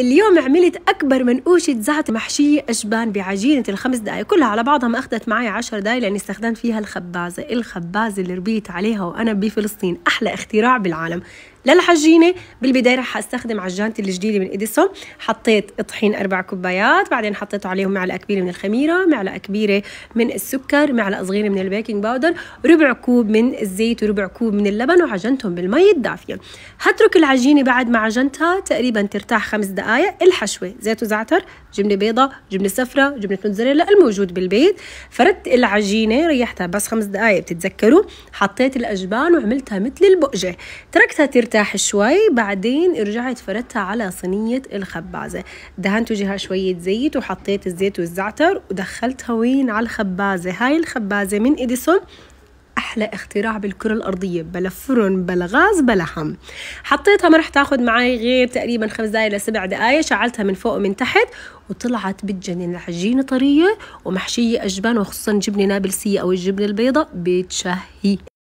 اليوم عملت أكبر منقوشة زعتر محشية أجبان بعجينة الخمس دقايق كلها على بعضها ما أخذت معي عشر دقايق لأني استخدمت فيها الخبازة الخبازة اللي ربيت عليها وأنا بفلسطين أحلى اختراع بالعالم للعجينة بالبداية رح أستخدم عجانتي الجديدة من إديسون حطيت طحين أربع كوبايات بعدين حطيت عليهم معلقة كبيرة من الخميرة معلقة كبيرة من السكر معلقة صغيرة من البيكنج باودر ربع كوب من الزيت وربع كوب من اللبن وعجنتهم بالمي الدافية هترك العجينة بعد ما عجنتها تقريبا ترتاح خمس دقائق دقائق الحشوة زيت وزعتر جبنة بيضة جبنة صفرة جبنة موتزاريلا الموجود بالبيت فردت العجينة ريحتها بس خمس دقائق بتتذكروا حطيت الأجبان وعملتها مثل البقجة تركتها ترتاح شوي بعدين رجعت فردتها على صينية الخبازة دهنت وجهها شوية زيت وحطيت الزيت والزعتر ودخلتها وين على الخبازة هاي الخبازة من إديسون احلى اختراع بالكره الارضيه بلا فرن بلا غاز بلا حم حطيتها ما رح تاخذ معي غير تقريبا خمس دقائق لسبع دقائق شعلتها من فوق ومن تحت وطلعت بتجنن العجينه طريه ومحشيه اجبان وخصوصا جبنه نابلسيه او الجبنه البيضاء بتشهي